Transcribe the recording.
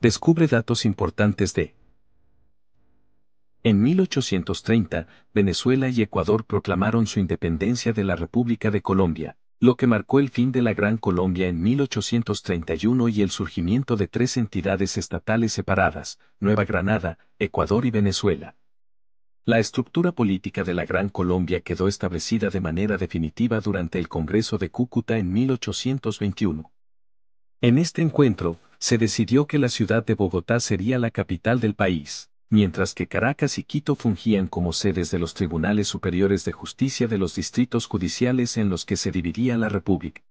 descubre datos importantes de en 1830, Venezuela y Ecuador proclamaron su independencia de la República de Colombia, lo que marcó el fin de la Gran Colombia en 1831 y el surgimiento de tres entidades estatales separadas, Nueva Granada, Ecuador y Venezuela. La estructura política de la Gran Colombia quedó establecida de manera definitiva durante el Congreso de Cúcuta en 1821. En este encuentro, se decidió que la ciudad de Bogotá sería la capital del país, mientras que Caracas y Quito fungían como sedes de los tribunales superiores de justicia de los distritos judiciales en los que se dividía la República.